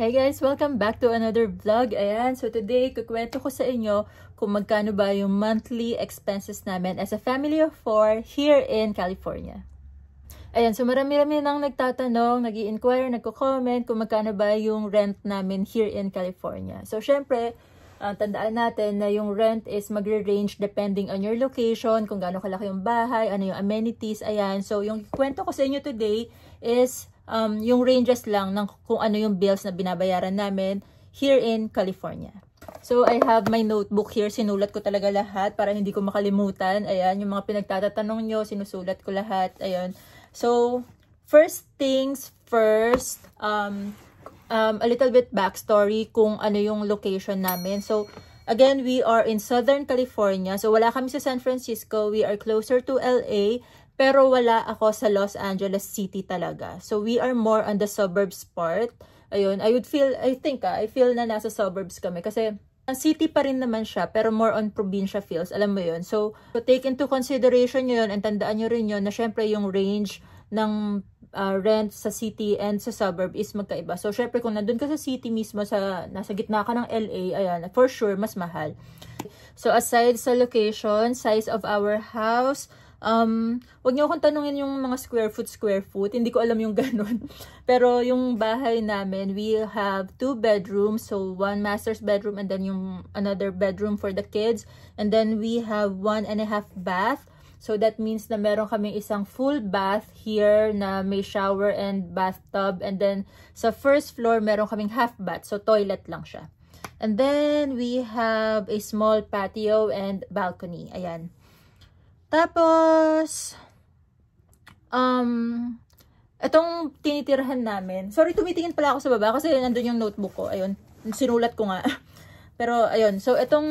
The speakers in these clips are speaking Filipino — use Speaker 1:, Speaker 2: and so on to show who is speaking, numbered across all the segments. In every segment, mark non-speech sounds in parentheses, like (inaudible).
Speaker 1: Hey guys! Welcome back to another vlog. Ayan, so today, kukwento ko sa inyo kung magkano ba yung monthly expenses namin as a family of four here in California. Ayan, so marami-rami nang nagtatanong, nag inquire nagko-comment kung magkano ba yung rent namin here in California. So, syempre, uh, tandaan natin na yung rent is magre-range depending on your location, kung gaano kalaki yung bahay, ano yung amenities, ayan. So, yung kwento ko sa inyo today is um, yung ranges lang ng kung ano yung bills na binabayaran namin here in California. So, I have my notebook here. Sinulat ko talaga lahat para hindi ko makalimutan. Ayan, yung mga pinagtatanong nyo, sinusulat ko lahat. Ayan. So, first things first, um, um, a little bit backstory kung ano yung location namin. So, Again, we are in Southern California. So, wala kami sa San Francisco. We are closer to LA. Pero wala ako sa Los Angeles City talaga. So, we are more on the suburbs part. Ayun, I would feel, I think ah, I feel na nasa suburbs kami. Kasi, ang city pa rin naman siya, pero more on probinsya feels. Alam mo yun. So, so take into consideration yun and tandaan nyo rin yun na syempre yung range ng uh, rent sa city and sa suburb is magkaiba. So, syempre kung nandun ka sa city mismo, sa, nasa gitna ka ng LA, ayan, for sure, mas mahal. So, aside sa location, size of our house, um, wag niyo akong tanungin yung mga square foot, square foot. Hindi ko alam yung (laughs) ganun. Pero yung bahay namin, we have two bedrooms. So, one master's bedroom and then yung another bedroom for the kids. And then we have one and a half bath. So that means na meron kaming isang full bath here na may shower and bathtub. And then sa first floor, meron kaming half bath. So toilet lang siya. And then we have a small patio and balcony. Ayan. Tapos, um, itong tinitirhan namin. Sorry, tumitingin pala ako sa baba kasi nandun yung notebook ko. Ayun, sinulat ko nga. (laughs) Pero ayun, so itong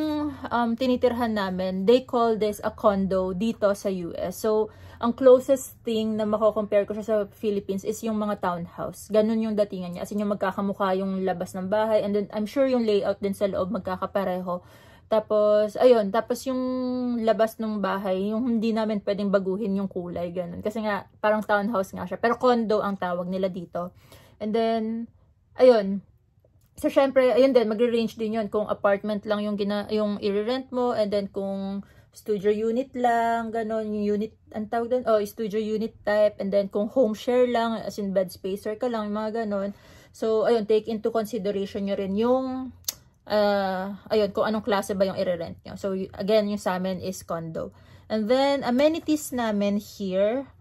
Speaker 1: um, tinitirhan namin, they call this a condo dito sa US. So ang closest thing na mako-compare ko siya sa Philippines is yung mga townhouse. Ganun yung datingan niya. As in yung magkakamukha yung labas ng bahay and then I'm sure yung layout din sa loob magkakapareho. Tapos, ayun, tapos yung labas ng bahay, yung hindi namin pwedeng baguhin yung kulay, ganun. Kasi nga, parang townhouse nga siya. Pero condo ang tawag nila dito. And then, ayun, So, syempre, ayun din, magre-range din yun kung apartment lang yung, gina, yung i-rent mo and then kung studio unit lang, ganun, yung unit, ang tawag doon, oh, studio unit type, and then kung home share lang, as in bed spacer ka lang, yung mga ganun. So, ayun, take into consideration nyo rin yung, uh, ayun, kung anong klase ba yung i-rent nyo. So, again, yung sa amin is condo. And then, amenities namin here,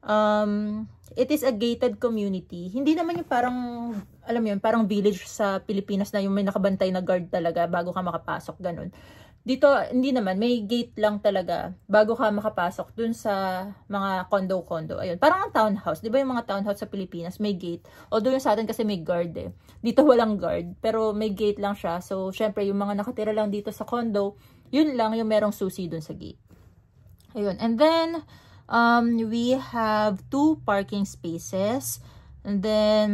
Speaker 1: um, it is a gated community. Hindi naman yung parang alam yun, parang village sa Pilipinas na yung may nakabantay na guard talaga bago ka makapasok, ganun. Dito, hindi naman, may gate lang talaga bago ka makapasok dun sa mga condo-condo. Ayun, parang ang townhouse. Di ba yung mga townhouse sa Pilipinas, may gate. Although yung sa atin kasi may guard eh. Dito walang guard, pero may gate lang siya. So, syempre, yung mga nakatira lang dito sa condo, yun lang yung merong susi dun sa gate. Ayun, and then, um, we have two parking spaces. And then,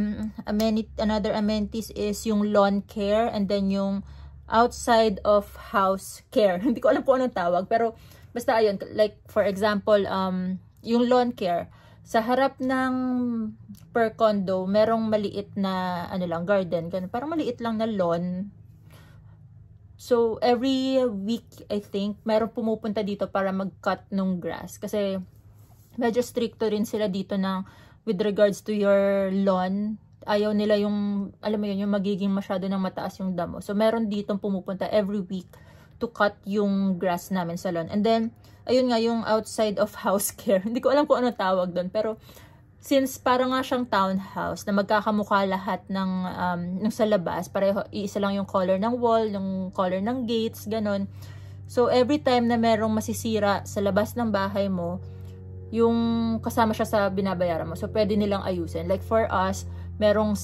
Speaker 1: amenity, another amenities is yung lawn care and then yung outside of house care. (laughs) Hindi ko alam po anong tawag. Pero, basta ayun. Like, for example, um, yung lawn care. Sa harap ng per condo, merong maliit na ano lang, garden. Ganun. Parang maliit lang na lawn. So, every week, I think, merong pumupunta dito para mag-cut ng grass. Kasi, medyo stricto rin sila dito ng with regards to your lawn, ayaw nila yung, alam mo yun, yung magiging masyado ng mataas yung damo. So, meron dito pumupunta every week to cut yung grass namin sa lawn. And then, ayun nga, yung outside of house (laughs) care. Hindi ko alam kung ano tawag doon. Pero, since para nga siyang townhouse na magkakamukha lahat ng, um, ng sa labas, pareho, iisa lang yung color ng wall, yung color ng gates, ganun. So, every time na merong masisira sa labas ng bahay mo, yung kasama siya sa binabayaran mo. So, pwede nilang ayusin. Like for us, merong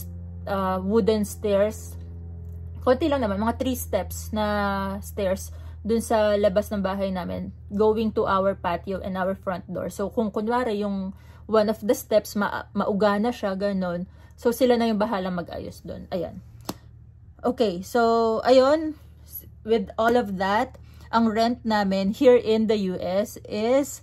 Speaker 1: uh, wooden stairs. Kunti lang naman, mga 3 steps na stairs dun sa labas ng bahay namin going to our patio and our front door. So, kung kunwari yung one of the steps, ma na siya, ganun. So, sila na yung bahala mag-ayos dun. Ayan. Okay, so, ayun. With all of that, ang rent namin here in the US is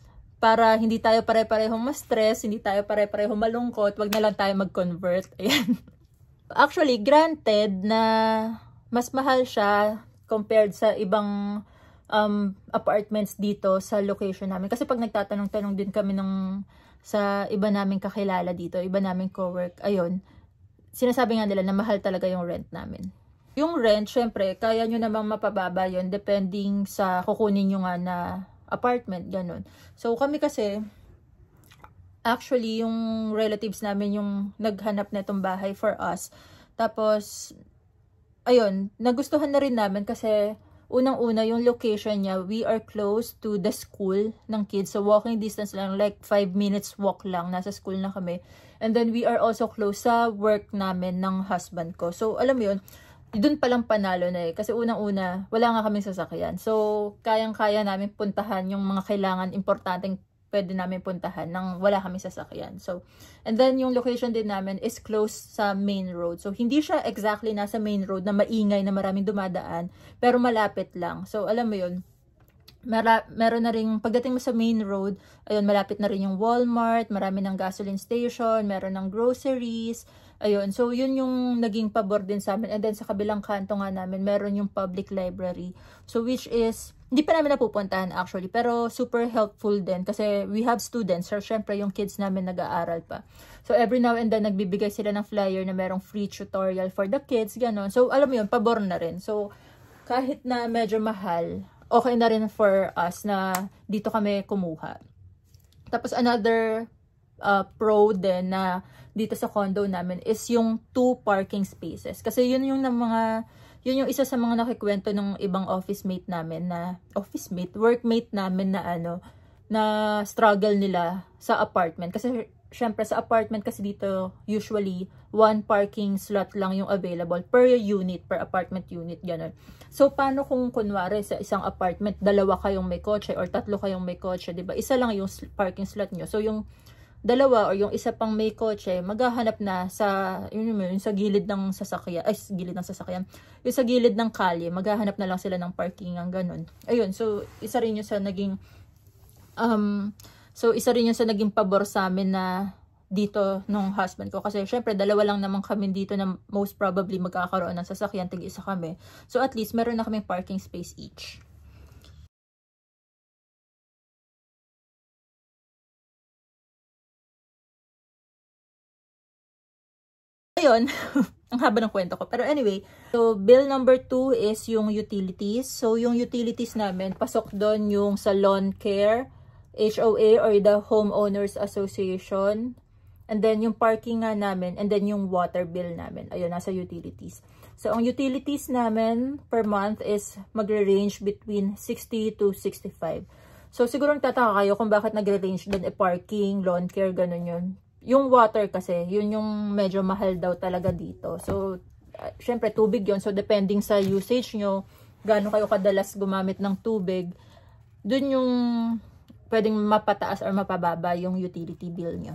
Speaker 1: para hindi tayo pare-pareho ma-stress, hindi tayo pare-pareho malungkot, wag na lang tayo mag-convert. (laughs) Ayan. Actually, granted na mas mahal siya compared sa ibang um, apartments dito sa location namin. Kasi pag nagtatanong-tanong din kami nung sa iba naming kakilala dito, iba naming co-work, ayun, sinasabi nga nila na mahal talaga yung rent namin. Yung rent, syempre, kaya nyo namang mapababa yon depending sa kukunin nyo nga na apartment, ganun. So, kami kasi, actually, yung relatives namin yung naghanap na itong bahay for us. Tapos, ayun, nagustuhan na rin namin kasi unang-una yung location niya, we are close to the school ng kids. So, walking distance lang, like 5 minutes walk lang. Nasa school na kami. And then, we are also close sa work namin ng husband ko. So, alam mo yun, doon palang panalo na eh. Kasi unang-una, wala nga kaming sasakyan. So, kayang-kaya namin puntahan yung mga kailangan, importanteng pwede namin puntahan nang wala kami sasakyan. So, and then yung location din namin is close sa main road. So, hindi siya exactly nasa main road na maingay na maraming dumadaan, pero malapit lang. So, alam mo yun, mara, meron na rin, pagdating mo sa main road, ayun, malapit na rin yung Walmart, marami ng gasoline station, meron ng groceries, Ayun, so yun yung naging pabor din sa amin. And then sa kabilang kanto nga namin, meron yung public library. So which is, hindi pa namin napupuntahan actually, pero super helpful din kasi we have students. So syempre yung kids namin nag-aaral pa. So every now and then, nagbibigay sila ng flyer na merong free tutorial for the kids, gano'n. So alam mo yun, pabor na rin. So kahit na medyo mahal, okay na rin for us na dito kami kumuha. Tapos another uh, pro din na dito sa condo namin is yung two parking spaces. Kasi yun yung ng mga yun yung isa sa mga nakikwento ng ibang office mate namin na office mate, workmate namin na ano na struggle nila sa apartment kasi syempre sa apartment kasi dito usually one parking slot lang yung available per unit, per apartment unit, ganun. So, paano kung kunwari sa isang apartment, dalawa kayong may kotse or tatlo kayong may kotse, di ba? Isa lang yung parking slot nyo. So, yung dalawa or yung isa pang may kotse, maghahanap na sa, yun, yun, yun sa gilid ng sasakyan, ay, gilid ng sasakyan, yung sa gilid ng kalye, maghahanap na lang sila ng parking ang ganun. Ayun, so, isa rin yun sa naging, um, so, isa rin yun sa naging pabor sa amin na dito nung husband ko. Kasi syempre, dalawa lang naman kami dito na most probably magkakaroon ng sasakyan, tig-isa kami. So, at least, meron na kaming parking space each. Ayun, (laughs) ang haba ng kwento ko. Pero anyway, so bill number 2 is yung utilities. So yung utilities namin, pasok doon yung salon care, HOA or the Homeowners Association. And then yung parking nga namin, and then yung water bill namin. Ayun, nasa utilities. So ang utilities namin per month is magre-range between 60 to 65. So siguro nagtataka kayo kung bakit nagre-range din e eh, parking, lawn care, ganun yun yung water kasi, yun yung medyo mahal daw talaga dito. So, uh, syempre tubig yon So, depending sa usage nyo, gaano kayo kadalas gumamit ng tubig, dun yung pwedeng mapataas or mapababa yung utility bill nyo.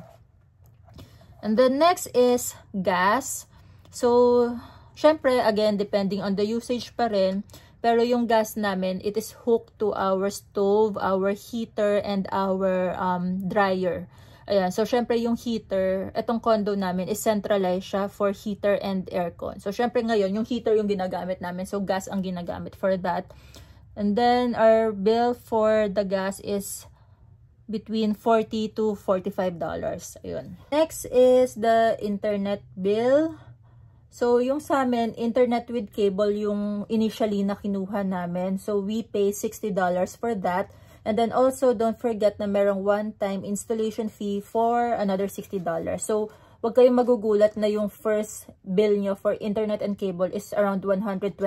Speaker 1: And then next is gas. So, syempre again, depending on the usage pa rin, pero yung gas namin, it is hooked to our stove, our heater, and our um, dryer. Ayan, so syempre yung heater, itong condo namin is centralized siya for heater and aircon. So syempre ngayon, yung heater yung ginagamit namin. So gas ang ginagamit for that. And then our bill for the gas is between 40 to 45 dollars. Ayun. Next is the internet bill. So yung sa amin, internet with cable yung initially na kinuha namin. So we pay 60 dollars for that. And then also, don't forget na merong one-time installation fee for another $60. So, wag kayong magugulat na yung first bill nyo for internet and cable is around $120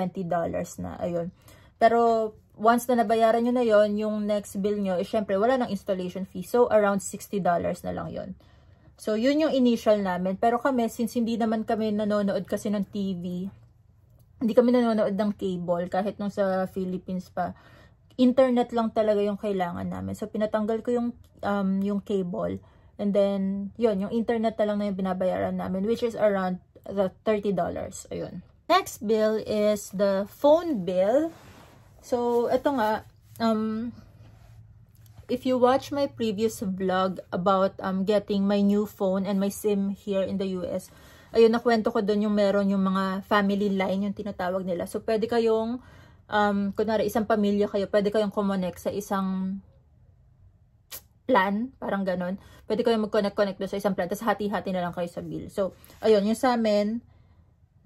Speaker 1: na. Ayun. Pero, once na nabayaran nyo na yon yung next bill nyo, eh, syempre, wala ng installation fee. So, around $60 na lang yon So, yun yung initial namin. Pero kami, since hindi naman kami nanonood kasi ng TV, hindi kami nanonood ng cable kahit nung sa Philippines pa internet lang talaga yung kailangan namin. So, pinatanggal ko yung, um, yung cable. And then, yun, yung internet na lang na yung binabayaran namin, which is around the $30. Ayun. Next bill is the phone bill. So, eto nga, um, if you watch my previous vlog about um, getting my new phone and my SIM here in the US, ayun, nakwento ko doon yung meron yung mga family line, yung tinatawag nila. So, pwede kayong um, kunwari isang pamilya kayo, pwede kayong kumonek sa isang plan, parang ganun. Pwede kayong mag-connect-connect doon sa isang plan, tapos hati-hati na lang kayo sa bill. So, ayun, yung sa amin,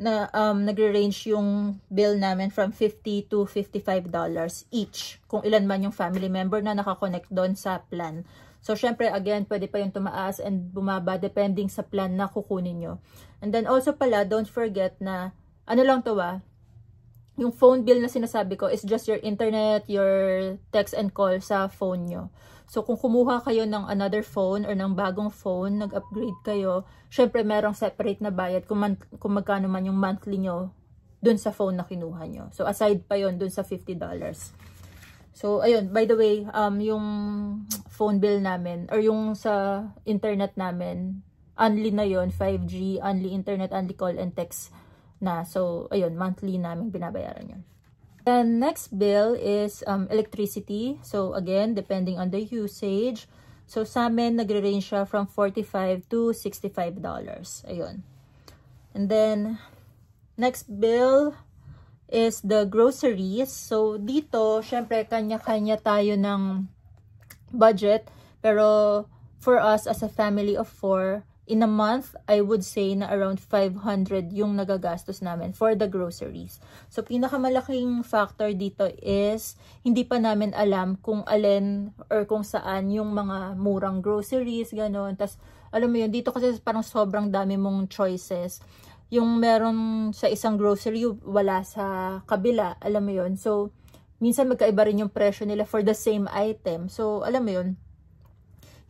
Speaker 1: na um, nagre-range yung bill namin from 50 to 55 dollars each kung ilan man yung family member na nakakonect doon sa plan. So syempre again, pwede pa yung tumaas and bumaba depending sa plan na kukunin nyo. And then also pala, don't forget na ano lang to ah, yung phone bill na sinasabi ko is just your internet, your text and call sa phone nyo. So, kung kumuha kayo ng another phone or ng bagong phone, nag-upgrade kayo, syempre merong separate na bayad kung, man, kung magkano man yung monthly nyo dun sa phone na kinuha nyo. So, aside pa yon dun sa $50. So, ayun, by the way, um, yung phone bill namin or yung sa internet namin, only na yon 5G, only internet, only call and text na. So, ayun, monthly namin binabayaran yun. Then, next bill is um, electricity. So, again, depending on the usage. So, sa amin, nagre-range siya from $45 to $65. dollars Ayun. And then, next bill is the groceries. So, dito, syempre, kanya-kanya tayo ng budget. Pero, for us, as a family of four, in a month, I would say na around 500 yung nagagastos namin for the groceries. So, pinakamalaking factor dito is hindi pa namin alam kung alin or kung saan yung mga murang groceries, gano'n. Tapos, alam mo yun, dito kasi parang sobrang dami mong choices. Yung meron sa isang grocery, wala sa kabila, alam mo yun. So, minsan magkaiba rin yung presyo nila for the same item. So, alam mo yun,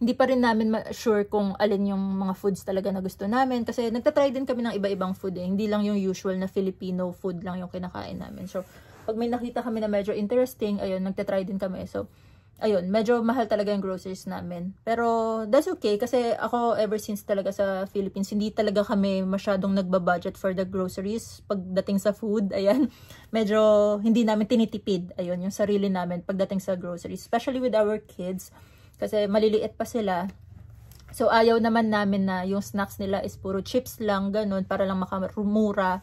Speaker 1: hindi pa rin namin sure kung alin yung mga foods talaga na gusto namin. Kasi nagtatry din kami ng iba-ibang food eh. Hindi lang yung usual na Filipino food lang yung kinakain namin. So, pag may nakita kami na medyo interesting, ayun, nagtatry din kami. So, ayun, medyo mahal talaga yung groceries namin. Pero, that's okay. Kasi ako, ever since talaga sa Philippines, hindi talaga kami masyadong nagbabudget for the groceries. Pagdating sa food, ayan, (laughs) medyo hindi namin tinitipid. Ayun, yung sarili namin pagdating sa groceries. Especially with our kids kasi maliliit pa sila. So, ayaw naman namin na yung snacks nila is puro chips lang, ganun, para lang makamura.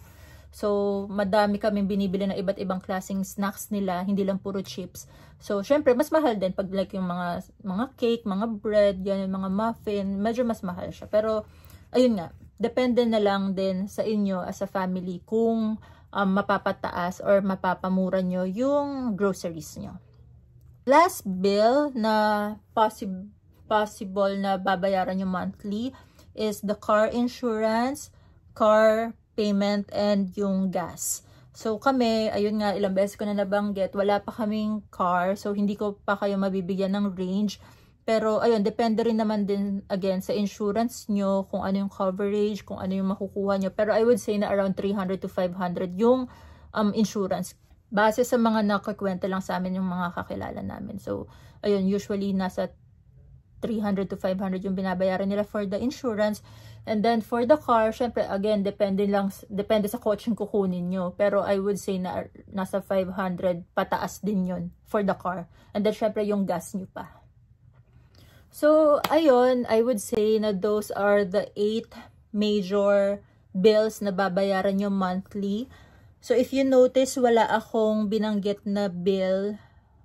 Speaker 1: So, madami kaming binibili ng iba't ibang klaseng snacks nila, hindi lang puro chips. So, syempre, mas mahal din pag like yung mga, mga cake, mga bread, yan, mga muffin, medyo mas mahal siya. Pero, ayun nga, depende na lang din sa inyo as a family kung um, mapapataas or mapapamura nyo yung groceries nyo last bill na possible possible na babayaran nyo monthly is the car insurance, car payment, and yung gas. So kami, ayun nga, ilang beses ko na nabanggit, wala pa kaming car, so hindi ko pa kayo mabibigyan ng range. Pero ayun, depende rin naman din again sa insurance nyo, kung ano yung coverage, kung ano yung makukuha nyo. Pero I would say na around 300 to 500 yung um, insurance base sa mga nakakwento lang sa amin yung mga kakilala namin. So, ayun, usually nasa 300 to 500 yung binabayaran nila for the insurance. And then for the car, syempre again, depende lang depende sa coach yung kukunin nyo. Pero I would say na nasa 500 pataas din yon for the car. And then syempre yung gas nyo pa. So, ayun, I would say na those are the eight major bills na babayaran nyo monthly. So if you notice, wala akong binanggit na bill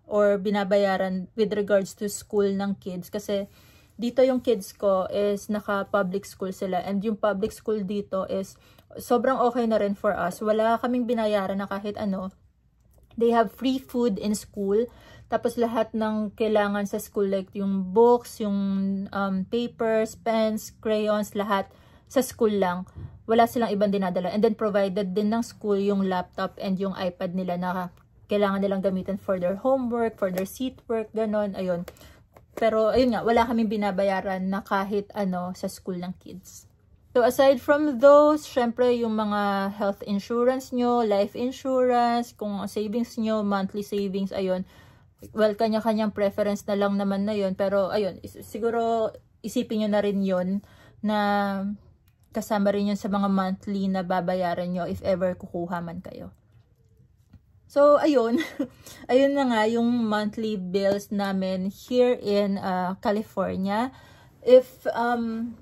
Speaker 1: or binabayaran with regards to school ng kids kasi dito yung kids ko is naka public school sila and yung public school dito is sobrang okay na rin for us. Wala kaming binayaran na kahit ano. They have free food in school. Tapos lahat ng kailangan sa school like yung books, yung um, papers, pens, crayons, lahat sa school lang wala silang ibang dinadala. And then provided din ng school yung laptop and yung iPad nila na kailangan nilang gamitin for their homework, for their seat work, ganon, ayun. Pero, ayun nga, wala kaming binabayaran na kahit ano sa school ng kids. So, aside from those, syempre yung mga health insurance nyo, life insurance, kung savings nyo, monthly savings, ayun. Well, kanya-kanyang preference na lang naman na yun. Pero, ayun, siguro isipin nyo na rin yun na kasama rin yun sa mga monthly na babayaran nyo if ever kukuha man kayo. So, ayun. (laughs) ayun na nga yung monthly bills namin here in uh, California. If, um,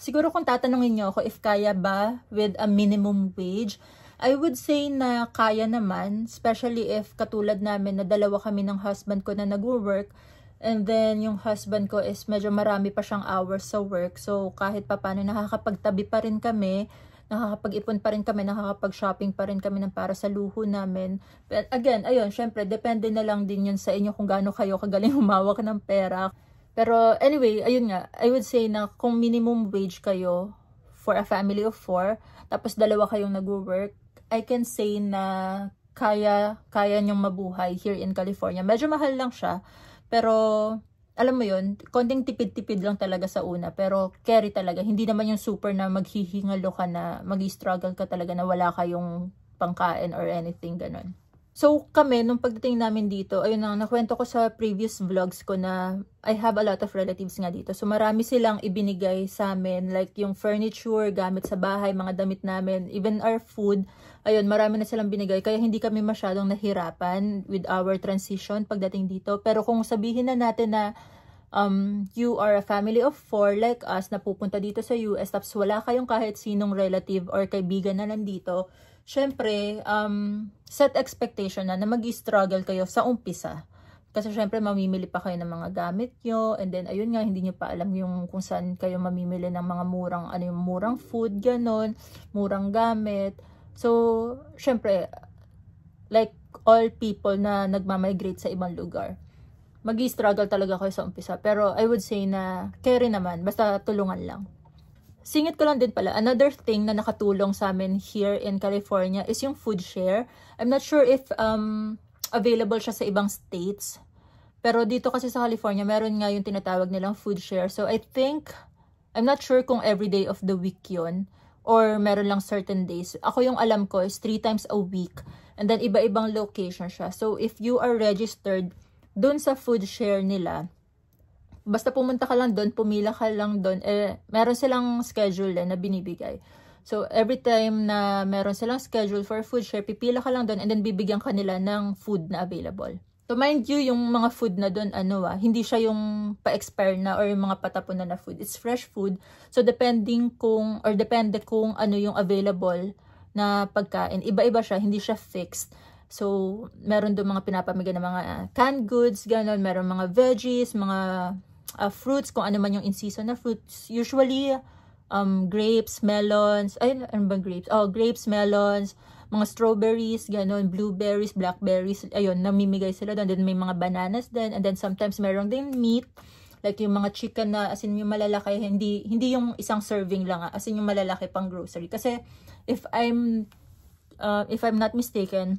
Speaker 1: siguro kung tatanungin nyo ako if kaya ba with a minimum wage, I would say na kaya naman, especially if katulad namin na dalawa kami ng husband ko na nag-work, And then, yung husband ko is medyo marami pa siyang hours sa work. So, kahit pa nakakapagtabi pa rin kami. Nakakapag-ipon pa rin kami. Nakakapag-shopping pa rin kami ng para sa luho namin. But again, ayun, syempre, depende na lang din yun sa inyo kung gaano kayo kagaling (laughs) humawak ng pera. Pero anyway, ayun nga, I would say na kung minimum wage kayo for a family of four, tapos dalawa kayong nag-work, I can say na kaya, kaya niyong mabuhay here in California. Medyo mahal lang siya. Pero, alam mo yon konting tipid-tipid lang talaga sa una, pero carry talaga. Hindi naman yung super na maghihingalo ka na, mag-struggle ka talaga na wala kayong pangkain or anything ganun. So kami, nung pagdating namin dito, ayun na, nakwento ko sa previous vlogs ko na I have a lot of relatives nga dito. So marami silang ibinigay sa amin, like yung furniture, gamit sa bahay, mga damit namin, even our food ayun, marami na silang binigay. Kaya hindi kami masyadong nahirapan with our transition pagdating dito. Pero kung sabihin na natin na um, you are a family of four like us na pupunta dito sa US tapos wala kayong kahit sinong relative or kaibigan na nandito, syempre, um, set expectation na na mag-struggle kayo sa umpisa. Kasi syempre mamimili pa kayo ng mga gamit nyo. And then ayun nga, hindi nyo pa alam yung kung saan kayo mamimili ng mga murang, ano yung murang food, ganon, murang gamit. So, syempre, like all people na nagmamigrate sa ibang lugar, mag struggle talaga kayo sa umpisa. Pero I would say na carry naman, basta tulungan lang. Singit ko lang din pala, another thing na nakatulong sa amin here in California is yung food share. I'm not sure if um, available siya sa ibang states. Pero dito kasi sa California, meron nga yung tinatawag nilang food share. So I think, I'm not sure kung every day of the week yon or meron lang certain days. Ako yung alam ko is 3 times a week and then iba-ibang location siya. So if you are registered dun sa food share nila, basta pumunta ka lang doon, pumila ka lang doon, eh, meron silang schedule eh, na binibigay. So, every time na meron silang schedule for food share, pipila ka lang doon and then bibigyan kanila ng food na available. To mind you, yung mga food na doon, ano ah, hindi siya yung pa-expire na or yung mga patapon na na food. It's fresh food. So, depending kung, or depende kung ano yung available na pagkain. Iba-iba siya, hindi siya fixed. So, meron doon mga pinapamigan na mga ah, canned goods, gano'n. Meron mga veggies, mga uh, fruits, kung ano man yung in-season na fruits. Usually, um, grapes, melons, ay, ano ba grapes? Oh, grapes, melons, mga strawberries, ganun, blueberries, blackberries, ayun, namimigay sila doon. Then may mga bananas din, and then sometimes meron din meat, like yung mga chicken na, as in yung malalaki, hindi, hindi yung isang serving lang, ah. as in yung malalaki pang grocery. Kasi, if I'm, uh, if I'm not mistaken,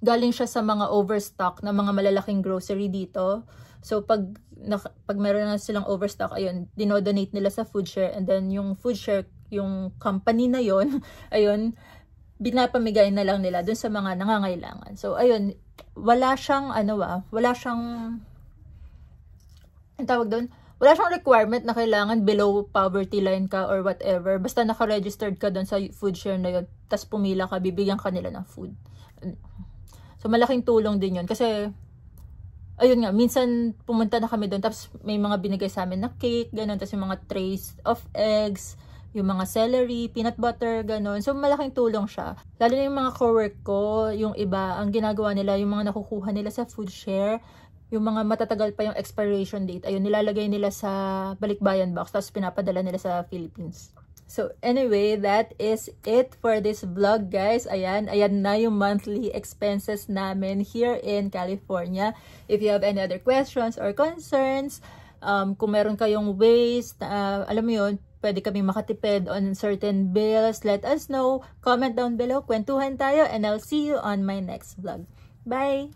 Speaker 1: galing siya sa mga overstock na mga malalaking grocery dito. So, pag, na, pag meron na silang overstock, ayun, dinodonate nila sa food share. And then, yung food share, yung company na yon (laughs) ayun, binapamigay na lang nila dun sa mga nangangailangan. So, ayun, wala siyang, ano ah, wala siyang, ang tawag doon, wala siyang requirement na kailangan below poverty line ka or whatever. Basta naka-registered ka doon sa food share na yun, tapos pumila ka, bibigyan ka nila ng food. So, malaking tulong din yun. Kasi, ayun nga, minsan pumunta na kami doon, tapos may mga binigay sa amin na cake, ganun, tapos yung mga trays of eggs, yung mga celery, peanut butter, ganun. So, malaking tulong siya. Lalo na yung mga co-work ko, yung iba, ang ginagawa nila, yung mga nakukuha nila sa food share, yung mga matatagal pa yung expiration date, ayun, nilalagay nila sa balikbayan box, tapos pinapadala nila sa Philippines. So, anyway, that is it for this vlog, guys. Ayan, ayan na yung monthly expenses namin here in California. If you have any other questions or concerns, um, kung meron kayong ways, uh, alam mo yun, pwede kami makatipid on certain bills, let us know. Comment down below, kwentuhan tayo, and I'll see you on my next vlog. Bye!